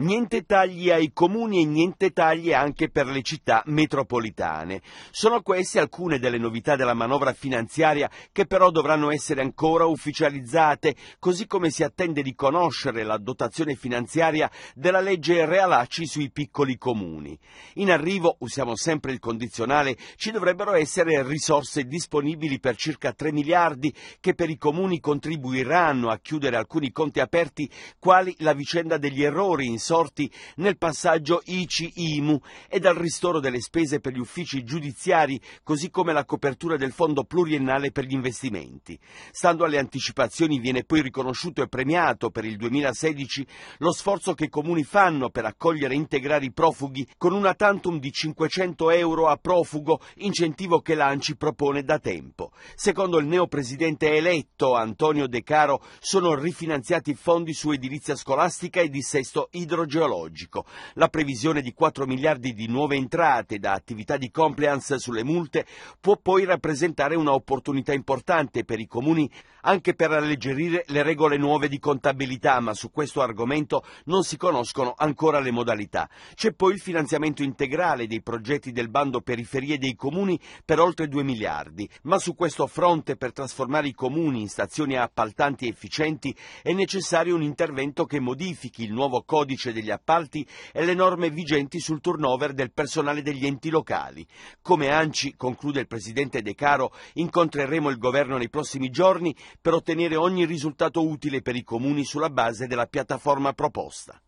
Niente tagli ai comuni e niente tagli anche per le città metropolitane. Sono queste alcune delle novità della manovra finanziaria che però dovranno essere ancora ufficializzate, così come si attende di conoscere la dotazione finanziaria della legge Realacci sui piccoli comuni. In arrivo, usiamo sempre il condizionale, ci dovrebbero essere risorse disponibili per circa 3 miliardi che per i comuni contribuiranno a chiudere alcuni conti aperti quali la vicenda degli errori in sorti nel passaggio ICI-IMU e dal ristoro delle spese per gli uffici giudiziari, così come la copertura del fondo pluriennale per gli investimenti. Stando alle anticipazioni viene poi riconosciuto e premiato per il 2016 lo sforzo che i comuni fanno per accogliere e integrare i profughi con una tantum di 500 euro a profugo, incentivo che l'ANCI propone da tempo. Secondo il neopresidente eletto Antonio De Caro sono rifinanziati fondi su edilizia scolastica e dissesto idrogeologico idrogeologico, la previsione di 4 miliardi di nuove entrate da attività di compliance sulle multe può poi rappresentare un'opportunità importante per i comuni anche per alleggerire le regole nuove di contabilità, ma su questo argomento non si conoscono ancora le modalità. C'è poi il finanziamento integrale dei progetti del bando periferie dei comuni per oltre 2 miliardi, ma su questo fronte per trasformare i comuni in stazioni appaltanti efficienti è necessario un intervento che modifichi il nuovo codice codice degli appalti e le norme vigenti sul turnover del personale degli enti locali. Come ANCI, conclude il presidente De Caro, incontreremo il governo nei prossimi giorni per ottenere ogni risultato utile per i comuni sulla base della piattaforma proposta.